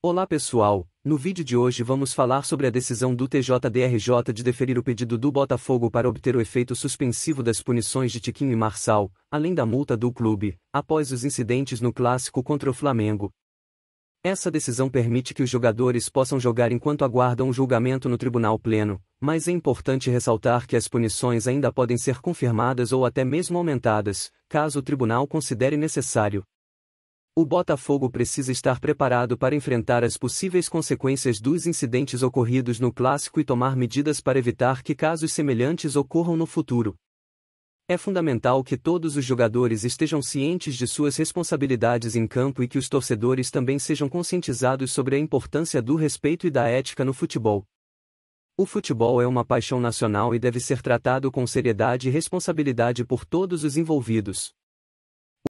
Olá pessoal, no vídeo de hoje vamos falar sobre a decisão do TJDRJ de deferir o pedido do Botafogo para obter o efeito suspensivo das punições de Tiquinho e Marçal, além da multa do clube, após os incidentes no clássico contra o Flamengo. Essa decisão permite que os jogadores possam jogar enquanto aguardam o julgamento no Tribunal Pleno, mas é importante ressaltar que as punições ainda podem ser confirmadas ou até mesmo aumentadas, caso o tribunal considere necessário. O Botafogo precisa estar preparado para enfrentar as possíveis consequências dos incidentes ocorridos no clássico e tomar medidas para evitar que casos semelhantes ocorram no futuro. É fundamental que todos os jogadores estejam cientes de suas responsabilidades em campo e que os torcedores também sejam conscientizados sobre a importância do respeito e da ética no futebol. O futebol é uma paixão nacional e deve ser tratado com seriedade e responsabilidade por todos os envolvidos.